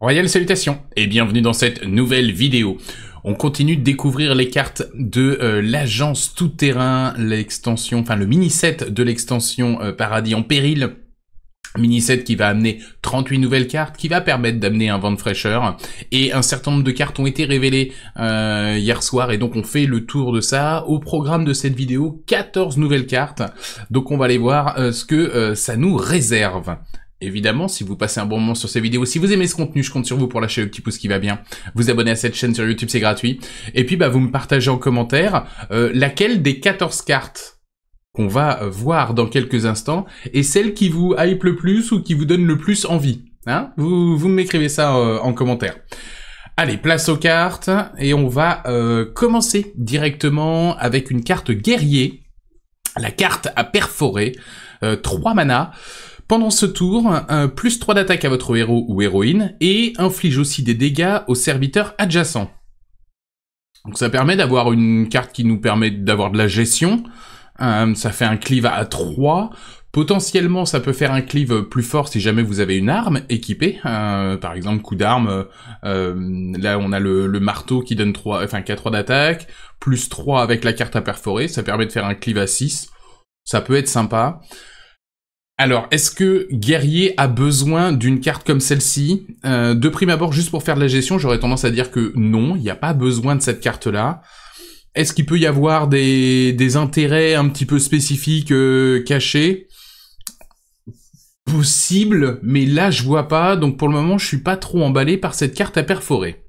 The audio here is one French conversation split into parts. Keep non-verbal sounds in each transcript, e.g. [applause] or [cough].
Royal salutations et bienvenue dans cette nouvelle vidéo. On continue de découvrir les cartes de euh, l'agence tout-terrain, l'extension, enfin le mini-set de l'extension euh, Paradis en péril. Mini-set qui va amener 38 nouvelles cartes, qui va permettre d'amener un vent de fraîcheur. Et un certain nombre de cartes ont été révélées euh, hier soir, et donc on fait le tour de ça. Au programme de cette vidéo, 14 nouvelles cartes. Donc on va aller voir ce que ça nous réserve. Évidemment, si vous passez un bon moment sur ces vidéos, si vous aimez ce contenu, je compte sur vous pour lâcher le petit pouce qui va bien. Vous abonner à cette chaîne sur YouTube, c'est gratuit. Et puis, bah, vous me partagez en commentaire euh, laquelle des 14 cartes qu'on va euh, voir dans quelques instants est celle qui vous hype le plus ou qui vous donne le plus envie. Hein vous m'écrivez ça euh, en commentaire. Allez, place aux cartes et on va commencer directement avec une carte guerrier, la carte à perforer, 3 manas. Pendant ce tour, plus 3 d'attaque à votre héros ou héroïne et inflige aussi des dégâts aux serviteurs adjacents. Donc ça permet d'avoir une carte qui nous permet d'avoir de la gestion. Euh, ça fait un cleave à 3. Potentiellement, ça peut faire un cleave plus fort si jamais vous avez une arme équipée. Euh, par exemple, coup d'arme, euh, là on a le, marteau qui donne 3, enfin, 4 3 d'attaque, plus 3 avec la carte à perforer. Ça permet de faire un cleave à 6. Ça peut être sympa. Alors, est-ce que Guerrier a besoin d'une carte comme celle-ci euh, De prime abord, juste pour faire de la gestion, j'aurais tendance à dire que non, il n'y a pas besoin de cette carte-là. Est-ce qu'il peut y avoir des, intérêts un petit peu spécifiques euh, cachés Possible, mais là je vois pas, donc pour le moment je suis pas trop emballé par cette carte à perforer.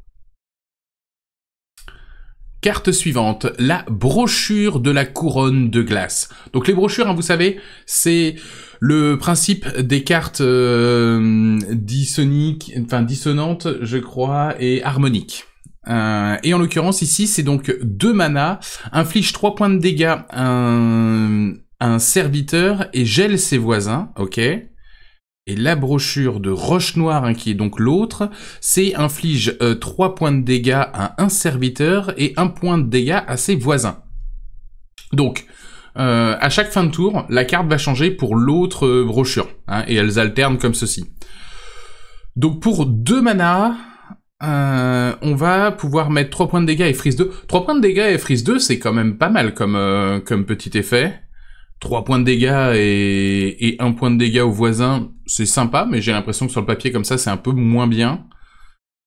Carte suivante, la brochure de la couronne de glace. Donc les brochures, hein, vous savez, c'est le principe des cartes euh, enfin dissonantes, je crois, est harmonique. Euh, et en l'occurrence ici, c'est donc deux manas, inflige 3 points de dégâts à un, serviteur et gèle ses voisins, ok Et la brochure de Roche Noire, hein, qui est donc l'autre, c'est inflige euh, trois 3 points de dégâts à un serviteur et un point de dégâts à ses voisins. Donc, a euh, à chaque fin de tour, la carte va changer pour l'autre euh, brochure, hein, et elles alternent comme ceci. Donc pour 2 mana, euh, on va pouvoir mettre 3 points de dégâts et frise 2. 3 points de dégâts et freeze 2, c'est quand même pas mal comme, comme petit effet. 3 points de dégâts et, 1 point de dégâts au voisin, c'est sympa, mais j'ai l'impression que sur le papier comme ça, c'est un peu moins bien.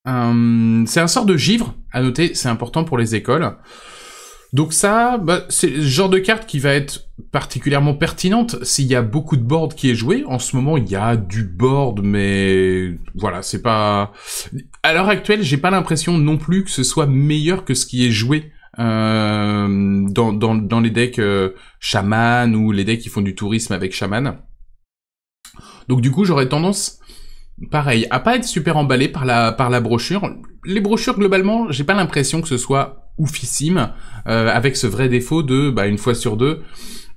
c'est un sort de givre, à noter, c'est important pour les écoles. Donc ça, bah, c'est le genre de carte qui va être particulièrement pertinente s'il y a beaucoup de board qui est joué. En ce moment, il y a du board, mais voilà, c'est pas... À l'heure actuelle, j'ai pas l'impression non plus que ce soit meilleur que ce qui est joué euh, dans, dans, les decks euh, chaman ou les decks qui font du tourisme avec chaman. Donc du coup, j'aurais tendance, pareil, à pas être super emballé par la, par la brochure. Les brochures, globalement, j'ai pas l'impression que ce soit oufissime, euh, avec ce vrai défaut de, bah, une fois sur deux,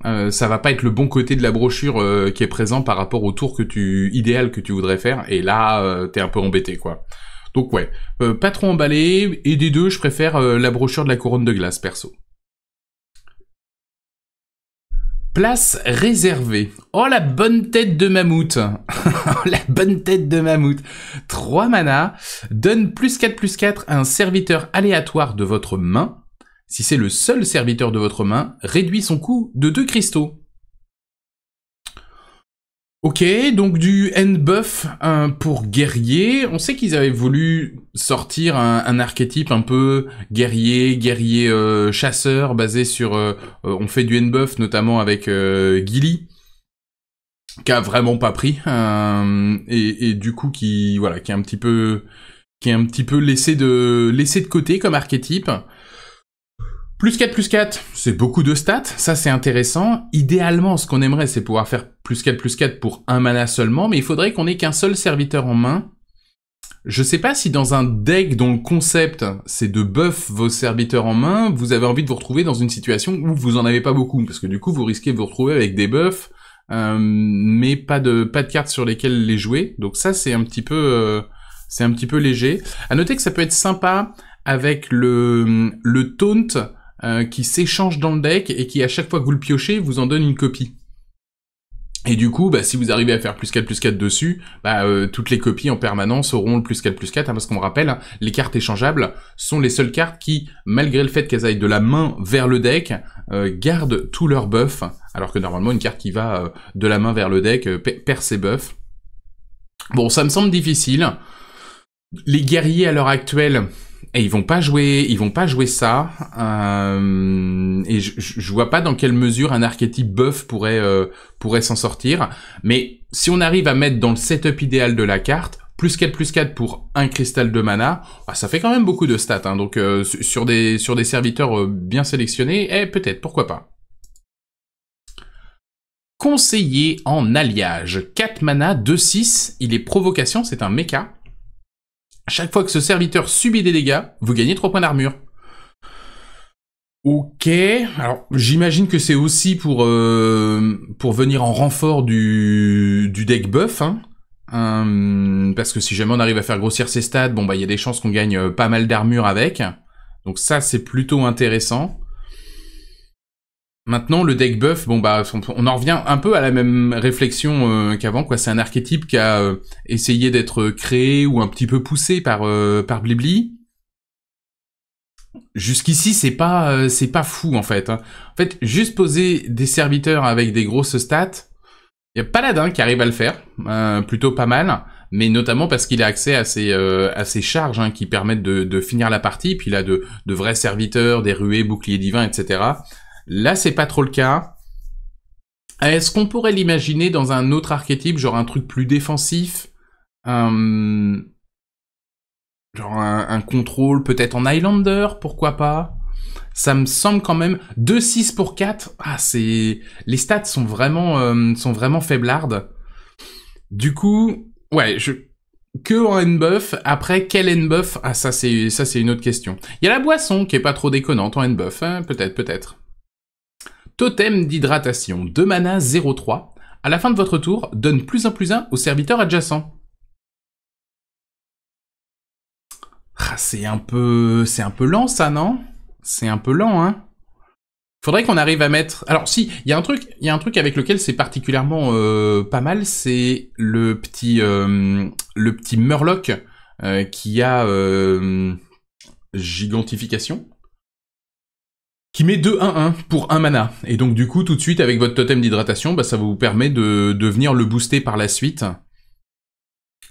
euh, ça va pas être le bon côté de la brochure euh, qui est présent par rapport au tour que tu idéal que tu voudrais faire et là euh, t'es un peu embêté quoi. Donc ouais, pas trop emballé et des deux je préfère la brochure de la couronne de glace perso. Place réservée. Oh la bonne tête de mammouth. oh [laughs] la bonne tête de mammouth. 3 mana, Donne plus 4 plus 4 à un serviteur aléatoire de votre main. Si c'est le seul serviteur de votre main, réduit son coût de 2 cristaux. Ok, donc du N-Buff pour guerrier. On sait qu'ils avaient voulu sortir un, archétype un peu guerrier, guerrier euh, chasseur, basé sur... Euh, euh, on fait du N-Buff notamment avec Gilly, qui a vraiment pas pris, et, du coup qui, voilà, qui est un petit peu, qui est un petit peu laissé de, laissé de côté comme archétype. Plus 4, plus 4, c'est beaucoup de stats, ça c'est intéressant. Idéalement, ce qu'on aimerait, c'est pouvoir faire plus 4, plus 4 pour un mana seulement, mais il faudrait qu'on ait qu'un seul serviteur en main. Je sais pas si dans un deck dont le concept c'est de buff vos serviteurs en main, vous avez envie de vous retrouver dans une situation où vous en avez pas beaucoup, parce que du coup vous risquez de vous retrouver avec des buffs, euh, mais pas de pas de cartes sur lesquelles les jouer. Donc ça c'est un petit peu euh, c'est un petit peu léger. À noter que ça peut être sympa avec le le taunt euh, qui s'échange dans le deck et qui à chaque fois que vous le piochez vous en donne une copie. Et du coup, bah, si vous arrivez à faire plus 4 plus 4 dessus, bah, euh, toutes les copies en permanence auront le plus 4 plus 4, hein, parce qu'on rappelle, hein, les cartes échangeables sont les seules cartes qui, malgré le fait qu'elles aillent de la main vers le deck, euh, gardent tout leur buffs, alors que normalement une carte qui va de la main vers le deck perd ses buffs. Bon, ça me semble difficile. Les guerriers à l'heure actuelle, et ils vont pas jouer, ils vont pas jouer ça. Euh, et je, vois pas dans quelle mesure un archétype buff pourrait euh, pourrait s'en sortir. Mais si on arrive à mettre dans le setup idéal de la carte plus 4 plus 4 pour un cristal de mana, ah, ça fait quand même beaucoup de stats. Hein. donc euh, sur des sur des serviteurs bien sélectionnés, et eh, peut-être, pourquoi pas. Conseiller en alliage, 4 mana, 2-6, il est provocation, c'est un mecha. Chaque fois que ce serviteur subit des dégâts, vous gagnez 3 points d'armure. Ok, alors j'imagine que c'est aussi pour, euh, pour venir en renfort du, du deck buff, hein. Hum, parce que si jamais on arrive à faire grossir ses stats, bon bah il y a des chances qu'on gagne euh, pas mal d'armure avec. Donc ça c'est plutôt intéressant. Maintenant, le deck buff, bon bah, on en revient un peu à la même réflexion euh, qu'avant, quoi. C'est un archétype qui a euh, essayé d'être créé ou un petit peu poussé par euh, par Blibli. Jusqu'ici, c'est pas c'est pas fou en fait. Hein. En fait, juste poser des serviteurs avec des grosses stats, il y a Paladin qui arrive à le faire, plutôt pas mal, mais notamment parce qu'il a accès à ses à ses charges hein, qui permettent de, finir la partie. Puis il a de de vrais serviteurs, des ruées, boucliers divins, etc. Là, c'est pas trop le cas. Est-ce qu'on pourrait l'imaginer dans un autre archétype, genre un truc plus défensif euh, Genre un, contrôle peut-être en Highlander, pourquoi pas ça me semble quand même 2-6 pour 4. Ah, c'est les stats sont vraiment euh, sont vraiment faiblardes. Du coup, ouais, que en N-buff, après quel N-buff Ah ça c'est ça c'est une autre question. Il y a la boisson qui est pas trop déconnante en N-buff, hein, peut-être peut-être. Totem d'hydratation, 2 mana 0,3 À la fin de votre tour, donne plus 1 plus un au serviteur adjacent. Ah, c'est un peu... c'est un peu lent ça, non C'est un peu lent, hein Faudrait qu'on arrive à mettre... Alors si, il y a un truc, il y un truc avec lequel c'est particulièrement euh, pas mal, c'est le petit... Euh, le petit Murloc euh, qui a... gigantification qui met 2-1-1 pour un mana. Et donc du coup, tout de suite, avec votre totem d'hydratation, bah, ça vous permet de, de venir le booster par la suite.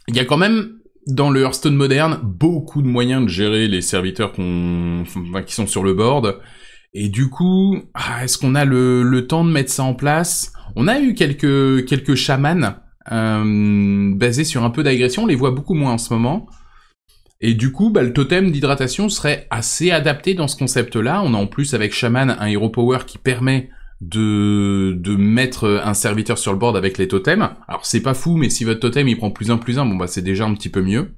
Il y a quand même, dans le Hearthstone moderne, beaucoup de moyens de gérer les serviteurs qu'on qui sont sur le board. Et du coup, ah, est-ce qu'on a le, le, temps de mettre ça en place On a eu quelques, quelques chamans euh, basés sur un peu d'agression, on les voit beaucoup moins en ce moment. Et du coup, bah, le totem d'hydratation serait assez adapté dans ce concept-là. On a en plus avec Shaman un hero power qui permet de, mettre un serviteur sur le board avec les totems. Alors c'est pas fou, mais si votre totem il prend plus un plus un, bon bah c'est déjà un petit peu mieux.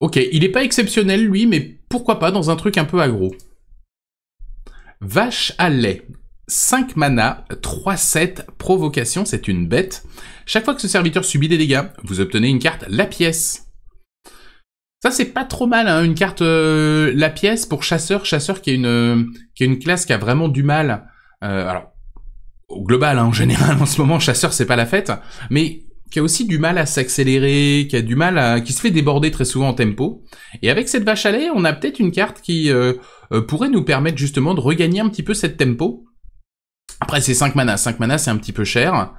Ok, il est pas exceptionnel lui, mais pourquoi pas dans un truc un peu agro. Vache à lait. 5 mana, 3-7, provocation, c'est une bête. Chaque fois que ce serviteur subit des dégâts, vous obtenez une carte La Pièce. Ça, c'est pas trop mal, hein, une carte euh, la pièce pour chasseur. Chasseur qui est une, euh, qui est une classe qui a vraiment du mal. Euh, alors, au global, hein, en général, en ce moment, chasseur, c'est pas la fête. Mais qui a aussi du mal à s'accélérer, qui a du mal à, qui se fait déborder très souvent en tempo. Et avec cette vache à lait, on a peut-être une carte qui pourrait nous permettre justement de regagner un petit peu cette tempo. Après, c'est 5 mana. 5 mana, c'est un petit peu cher.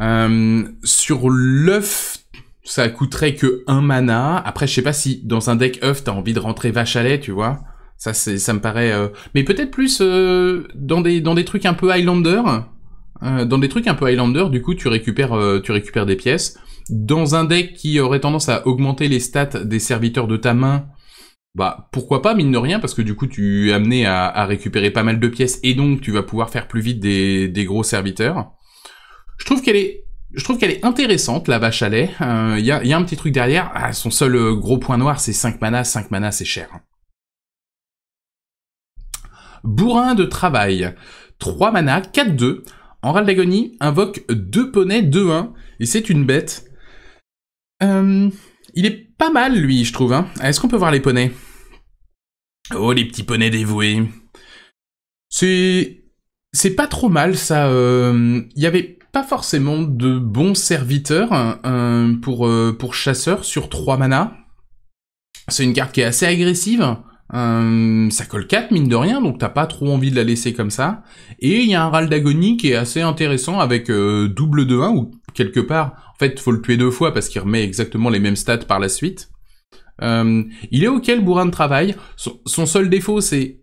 Euh, sur l'œuf ça coûterait que un mana. Après, je sais pas si dans un deck œuf, t'as envie de rentrer vache à lait, tu vois. Ça, c'est, ça me paraît. Euh, mais peut-être plus euh, dans des dans des trucs un peu Highlander. Euh, dans des trucs un peu Highlander, du coup, tu récupères tu récupères des pièces. Dans un deck qui aurait tendance à augmenter les stats des serviteurs de ta main, bah pourquoi pas mine de rien parce que du coup tu es amené à, à récupérer pas mal de pièces et donc tu vas pouvoir faire plus vite des des gros serviteurs. Je trouve qu'elle est je trouve qu'elle est intéressante, la vache à lait. Il euh, y, a, un petit truc derrière. Ah, son seul euh, gros point noir, c'est 5 mana. 5 mana, c'est cher. Hein. Bourrin de travail. 3 mana, 4-2. En râle d'agonie, invoque 2 poneys, 2-1. Et c'est une bête. Euh, il est pas mal, lui, je trouve. Hein. Est-ce qu'on peut voir les poneys Oh, les petits poneys dévoués. C'est... C'est pas trop mal, ça. Il y avait forcément de bons serviteurs euh, pour, euh, pour chasseur sur 3 mana. C'est une carte qui est assez agressive. Euh, ça colle 4 mine de rien, donc t'as pas trop envie de la laisser comme ça. Et il y a un râle d'agonie qui est assez intéressant avec double de 1 ou quelque part. En fait, faut le tuer deux fois parce qu'il remet exactement les mêmes stats par la suite. il est auquel bourrin de travail. son seul défaut, c'est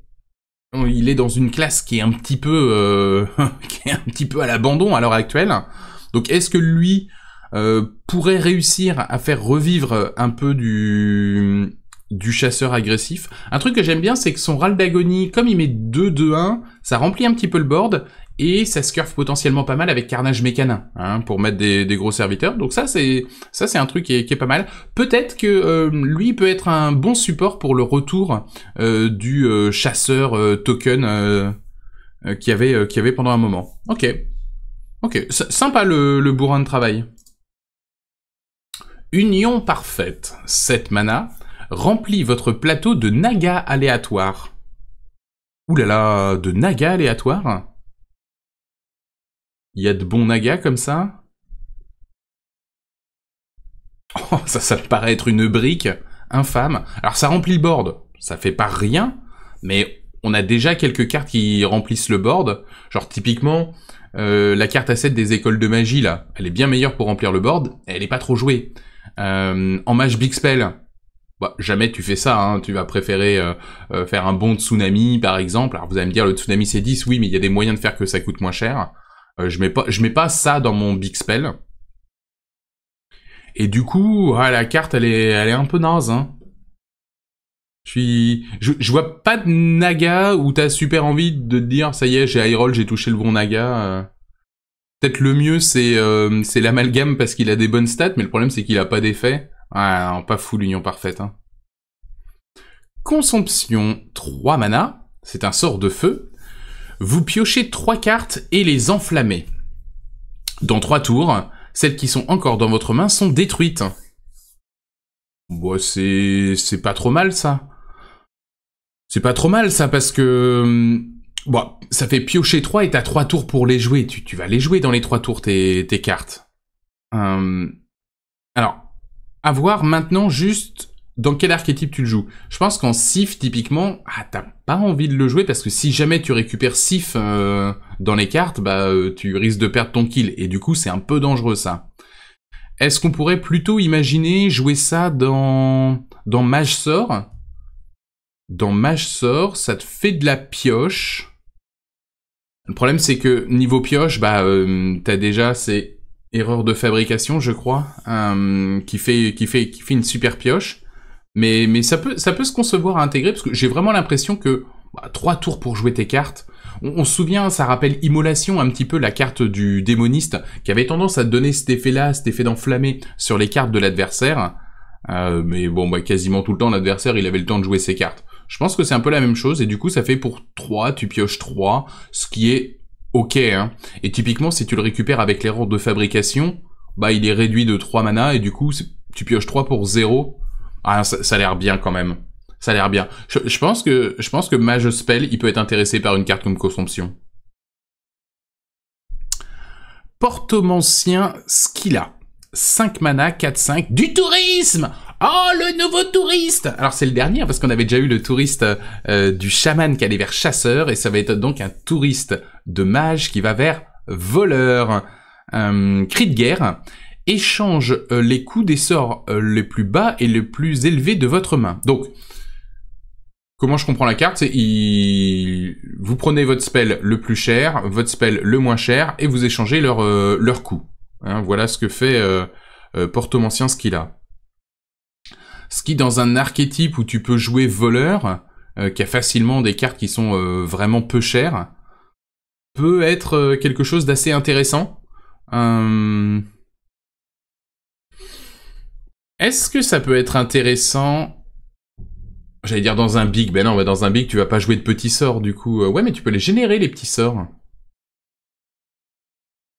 Oh, il est dans une classe qui est un petit peu, euh, [laughs] qui est un petit peu à l'abandon à l'heure actuelle. Donc, est-ce que lui euh, pourrait réussir à faire revivre un peu du du chasseur agressif. Un truc que j'aime bien, c'est que son râle d'agonie, comme il met 2-2-1, ça remplit un petit peu le board, et ça se potentiellement pas mal avec Carnage Mécanin hein, pour mettre des, gros serviteurs. Donc ça c'est ça c'est un truc qui est, pas mal. Peut-être que euh, lui peut être un bon support pour le retour euh, du euh, chasseur token qui avait qui avait pendant un moment. Ok, ok, sympa le, bourrin de travail. Union parfaite, Cette mana, remplit votre plateau de naga aléatoire. Ouh là là, de naga aléatoire il y a de bons naga comme ça Oh, ça, ça paraît être une brique infâme. Alors ça remplit le board, ça fait pas rien, mais on a déjà quelques cartes qui remplissent le board. Genre typiquement, euh, la carte à 7 des écoles de magie là, elle est bien meilleure pour remplir le board, elle est pas trop jouée. Euh, en match Big Spell, bah, jamais tu fais ça, hein. tu vas préférer euh, faire un bon tsunami par exemple. Alors vous allez me dire le tsunami c'est 10, oui mais il y a des moyens de faire que ça coûte moins cher. Euh, je mets pas, je mets pas ça dans mon big spell. Et du coup, ah, la carte, elle est, elle est un peu naze. Hein. Je suis, je, vois pas de Naga où t'as super envie de dire, ça y est, j'ai high j'ai touché le bon Naga. Euh. Peut-être le mieux, c'est, euh, c'est l'amalgame parce qu'il a des bonnes stats, mais le problème, c'est qu'il a pas d'effet. Ah, pas fou l'union parfaite. Hein. Consomption 3 mana, c'est un sort de feu. Vous piochez trois cartes et les enflammez. Dans trois tours, celles qui sont encore dans votre main sont détruites. Bon, c'est c'est pas trop mal ça. C'est pas trop mal ça parce que hmm, bon, ça fait piocher trois et t'as trois tours pour les jouer. Tu, vas les jouer dans les trois tours tes, cartes. Hum, alors, avoir maintenant juste dans quel archétype tu le joues Je pense qu'en Sif, typiquement, ah, t'as pas envie de le jouer parce que si jamais tu récupères Sif euh, dans les cartes, bah, euh, tu risques de perdre ton kill. Et du coup, c'est un peu dangereux ça. Est-ce qu'on pourrait plutôt imaginer jouer ça dans, dans Mage Sort Dans Mage Sort, ça te fait de la pioche. Le problème, c'est que niveau pioche, bah, tu euh, t'as déjà, ces erreurs de fabrication, je crois, qui, fait, qui, fait, qui fait une super pioche. Mais, mais ça, peut, ça peut se concevoir à intégrer, parce que j'ai vraiment l'impression que bah, trois tours pour jouer tes cartes, on, se souvient, ça rappelle Immolation, un petit peu la carte du démoniste, qui avait tendance à donner cet effet-là, cet effet d'enflammer sur les cartes de l'adversaire. Euh, mais bon, bah, quasiment tout le temps, l'adversaire, il avait le temps de jouer ses cartes. Je pense que c'est un peu la même chose, et du coup, ça fait pour 3, tu pioches 3, ce qui est ok. Hein. Et typiquement, si tu le récupères avec l'erreur de fabrication, bah il est réduit de 3 mana, et du coup, tu pioches 3 pour 0, ah, ça, a l'air bien quand même. Ça a l'air bien. Je, pense que je pense que Mage Spell, il peut être intéressé par une carte comme Consomption. Portomancien a. 5 mana, 4-5, du tourisme Oh, le nouveau touriste Alors c'est le dernier, parce qu'on avait déjà eu le touriste euh, euh, du chaman qui allait vers chasseur, et ça va être donc un touriste de mage qui va vers voleur. Euh, cri de guerre échange euh, les coûts des sorts euh, les plus bas et les plus élevés de votre main. Donc, comment je comprends la carte vous prenez votre spell le plus cher, votre spell le moins cher, et vous échangez leur, euh, coûts. Hein, voilà ce que fait Portomancien ce qu'il a. Ce qui, dans un archétype où tu peux jouer voleur, qui a facilement des cartes qui sont vraiment peu chères, peut être quelque chose d'assez intéressant. Hum, est-ce que ça peut être intéressant J'allais dire dans un big, ben non, dans un big, tu vas pas jouer de petits sorts, du coup. Euh, ouais, mais tu peux les générer, les petits sorts.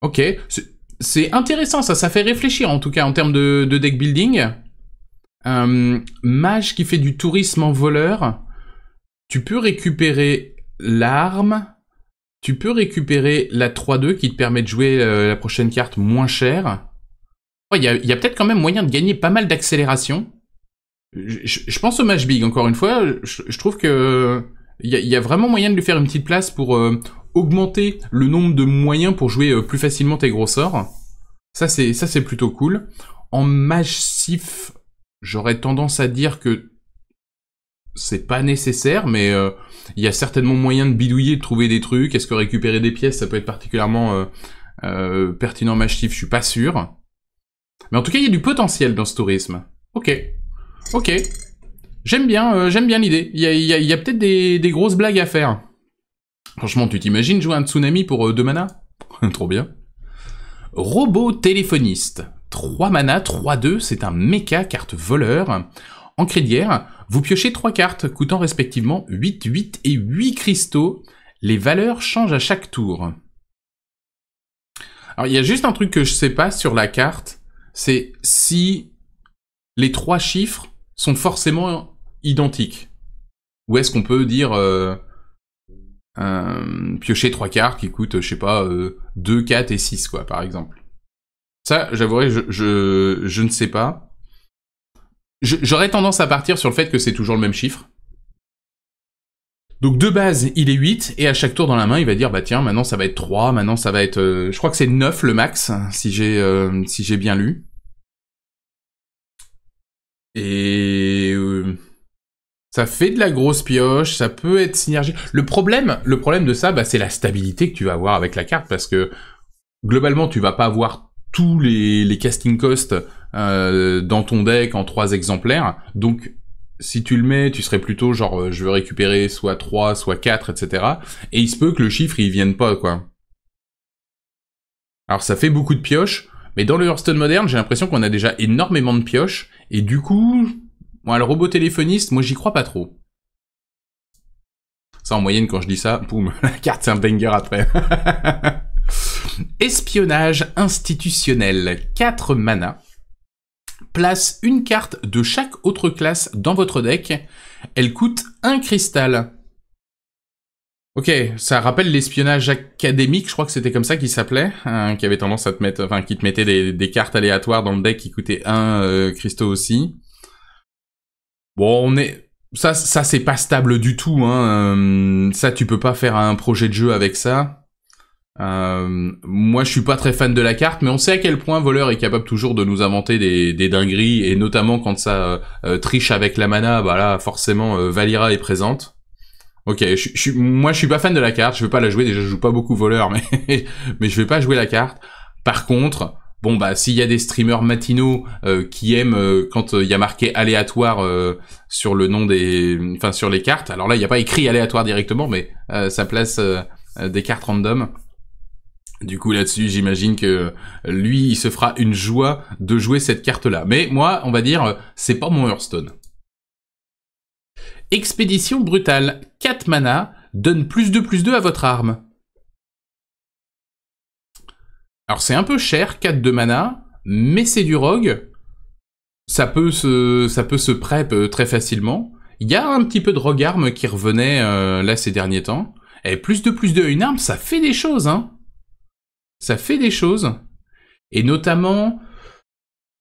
Ok, c'est intéressant, ça, ça fait réfléchir, en tout cas, en termes de, deck building. Euh, mage qui fait du tourisme en voleur, tu peux récupérer l'arme, tu peux récupérer la 3-2 qui te permet de jouer euh, la prochaine carte moins chère il y a, peut-être quand même moyen de gagner pas mal d'accélération. Je, pense au match big, encore une fois. Je, trouve que il y a, vraiment moyen de lui faire une petite place pour euh, augmenter le nombre de moyens pour jouer euh, plus facilement tes gros sorts. Ça, c'est ça, c'est plutôt cool. En match j'aurais tendance à dire que c'est pas nécessaire, mais euh, il y a certainement moyen de bidouiller, de trouver des trucs. Est-ce que récupérer des pièces, ça peut être particulièrement pertinent en match Je suis pas sûr. Mais en tout cas, il y a du potentiel dans ce tourisme. Ok. Ok. J'aime bien, euh, j'aime bien l'idée. Il y a, peut-être des, grosses blagues à faire. Franchement, tu t'imagines jouer un tsunami pour 2 euh, manas [laughs] Trop bien. Robot téléphoniste. 3 manas, 3-2, c'est un méca carte voleur. En crédière, vous piochez 3 cartes coûtant respectivement 8, 8 et 8 cristaux. Les valeurs changent à chaque tour. Alors il y a juste un truc que je sais pas sur la carte c'est si les trois chiffres sont forcément identiques. Ou est-ce qu'on peut dire euh, piocher trois quarts qui coûtent, je sais pas, 2, euh, 4 et 6, quoi, par exemple. Ça, j'avouerai, je, ne sais pas. J'aurais tendance à partir sur le fait que c'est toujours le même chiffre. Donc de base, il est 8, et à chaque tour dans la main, il va dire, bah tiens, maintenant ça va être 3, maintenant ça va être... Euh, je crois que c'est 9 le max, si j'ai euh, si j'ai bien lu. Et... Euh, ça fait de la grosse pioche, ça peut être synergique. Le problème, le problème de ça, bah, c'est la stabilité que tu vas avoir avec la carte, parce que globalement, tu vas pas avoir tous les, les casting costs dans ton deck en trois exemplaires, donc si tu le mets, tu serais plutôt genre euh, je veux récupérer soit 3, soit 4, etc. Et il se peut que le chiffre il vienne pas, quoi. Alors ça fait beaucoup de pioches, mais dans le Hearthstone moderne, j'ai l'impression qu'on a déjà énormément de pioches, et du coup, le robot téléphoniste, moi j'y crois pas trop. Ça en moyenne quand je dis ça, boum, [laughs] la carte c'est un banger après. [laughs] Espionnage institutionnel, 4 mana. Place une carte de chaque autre classe dans votre deck. Elle coûte un cristal. Ok, ça rappelle l'espionnage académique, je crois que c'était comme ça qu'il s'appelait, hein, qui avait tendance à te mettre, enfin, qui te mettait des, cartes aléatoires dans le deck qui coûtaient un euh, cristaux aussi. Bon, on est, ça, ça c'est pas stable du tout. Hein, euh, ça, tu peux pas faire un projet de jeu avec ça. Euh, moi, je suis pas très fan de la carte, mais on sait à quel point Voleur est capable toujours de nous inventer des, des dingueries, et notamment quand ça euh, euh, triche avec la mana, bah là, forcément, Valira est présente. Ok, je, je, moi, je suis pas fan de la carte, je vais pas la jouer, déjà, je joue pas beaucoup Voleur, [laughs] mais, mais je vais pas jouer la carte. Par contre, bon, bah, s'il y a des streamers matinaux qui aiment quand il y a marqué aléatoire sur le nom des... Enfin, sur les cartes, alors là, il n'y a pas écrit aléatoire directement, mais ça place des cartes random. Du coup là-dessus, j'imagine que euh, lui, il se fera une joie de jouer cette carte-là. Mais moi, on va dire, euh, c'est pas mon Hearthstone. Expédition brutale, 4 mana, donne plus de plus 2 à votre arme. Alors c'est un peu cher, 4 de mana, mais c'est du rogue. Ça peut se, ça peut se prep euh, très facilement. Il y a un petit peu de rogue arme qui revenait là ces derniers temps. Et plus de plus 2 à une arme, ça fait des choses, hein ça fait des choses. Et notamment,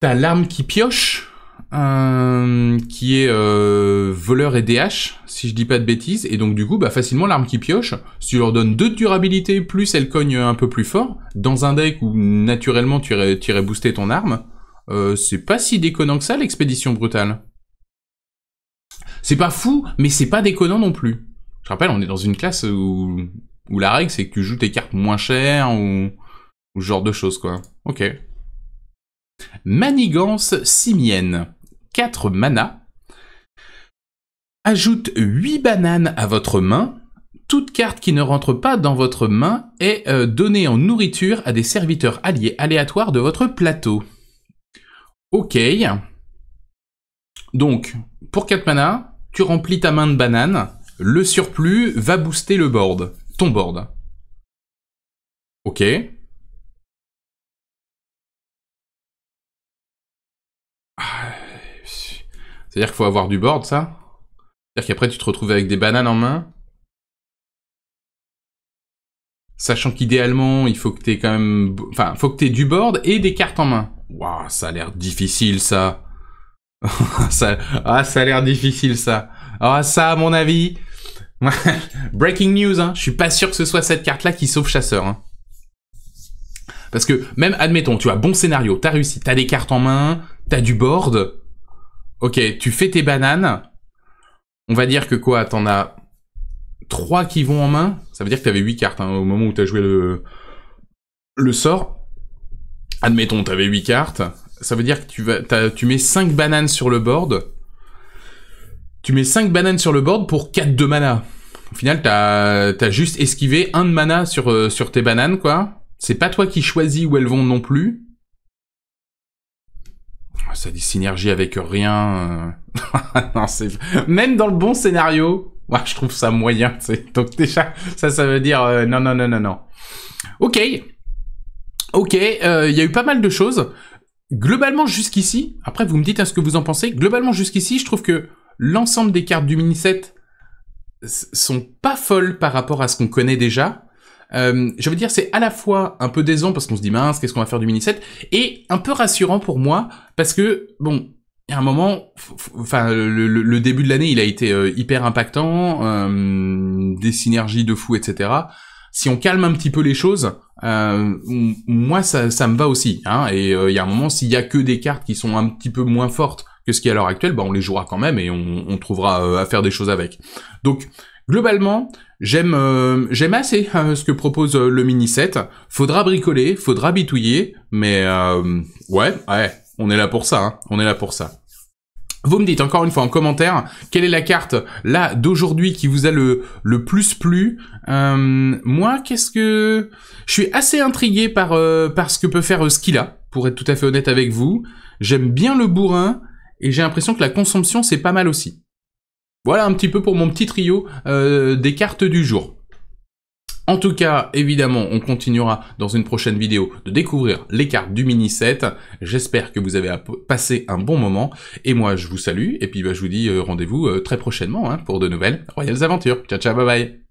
t'as l'arme qui pioche, euh, qui est euh, voleur et DH, si je dis pas de bêtises. Et donc du coup, bah, facilement, l'arme qui pioche, si tu leur donnes deux de durabilité, plus elle cogne un peu plus fort, dans un deck où naturellement tu irais, booster ton arme, euh, c'est pas si déconnant que ça l'expédition brutale. C'est pas fou, mais c'est pas déconnant non plus. Je rappelle, on est dans une classe où, où la règle c'est que tu joues tes cartes moins chères ou... Ou ce genre de choses, quoi. Ok. Manigance simienne. 4 mana. Ajoute 8 bananes à votre main. Toute carte qui ne rentre pas dans votre main est euh, donnée en nourriture à des serviteurs alliés aléatoires de votre plateau. Ok. Donc, pour 4 mana, tu remplis ta main de bananes. Le surplus va booster le board, ton board. Ok. C'est-à-dire qu'il faut avoir du board, ça C'est-à-dire qu'après, tu te retrouves avec des bananes en main Sachant qu'idéalement, il faut que t'aies quand même... Enfin, faut que du board et des cartes en main. Waouh, ça a l'air difficile, ça. [laughs] ça... Ah, ça a l'air difficile, ça. Ah, ça, à mon avis... [laughs] Breaking news, hein. je suis pas sûr que ce soit cette carte-là qui sauve chasseur. Hein. Parce que même, admettons, tu as bon scénario, t'as réussi, t'as des cartes en main, t'as du board, Ok, tu fais tes bananes. On va dire que quoi T'en as 3 qui vont en main. Ça veut dire que t'avais 8 cartes hein, au moment où t'as joué le, le sort. Admettons, t'avais 8 cartes. Ça veut dire que tu, vas, tu mets 5 bananes sur le board. Tu mets 5 bananes sur le board pour 4 de mana. Au final, t'as as juste esquivé un de mana sur, euh, sur tes bananes, quoi. C'est pas toi qui choisis où elles vont non plus ça dit synergie avec rien. non, Même dans le bon scénario, moi, je trouve ça moyen. Donc déjà, ça, ça veut dire non, non, non, non, non. Ok. Ok, il y a eu pas mal de choses. Globalement, jusqu'ici, après, vous me dites ce que vous en pensez. Globalement, jusqu'ici, je trouve que l'ensemble des cartes du mini-set sont pas folles par rapport à ce qu'on connaît déjà. Euh, je veux dire, c'est à la fois un peu décevant parce qu'on se dit mince, qu'est-ce qu'on va faire du mini set, et un peu rassurant pour moi parce que bon, il y a un moment, enfin le, début de l'année, il a été euh, hyper impactant, euh, des synergies de fou, etc. Si on calme un petit peu les choses, moi ça, ça me va aussi. Hein, et il y a un moment, s'il y a que des cartes qui sont un petit peu moins fortes que ce qui est à l'heure actuelle, bah on les jouera quand même et on, on trouvera à faire des choses avec. Donc globalement, J'aime euh, j'aime assez hein, ce que propose euh, le mini 7, Faudra bricoler, faudra bitouiller, mais euh, ouais, ouais, on est là pour ça, hein, on est là pour ça. Vous me dites encore une fois en commentaire quelle est la carte là d'aujourd'hui qui vous a le le plus plu. moi, qu'est-ce que je suis assez intrigué par par ce que peut faire Skilla, pour être tout à fait honnête avec vous. J'aime bien le bourrin et j'ai l'impression que la consommation c'est pas mal aussi. Voilà un petit peu pour mon petit trio euh, des cartes du jour. En tout cas, évidemment, on continuera dans une prochaine vidéo de découvrir les cartes du mini set. J'espère que vous avez passé un bon moment. Et moi, je vous salue. Et puis, bah, je vous dis euh, rendez-vous euh, très prochainement hein, pour de nouvelles Royales Aventures. Ciao, ciao, bye bye.